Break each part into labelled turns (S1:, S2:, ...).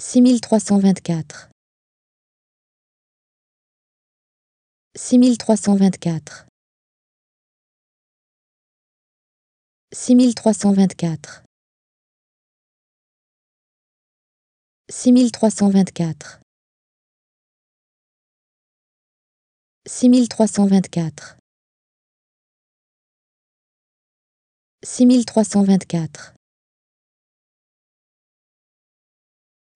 S1: 6324 6324 6324 6324 6324 6324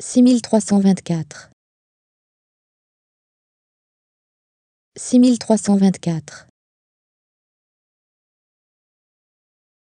S1: six mille trois cent vingt-quatre six mille trois cent vingt-quatre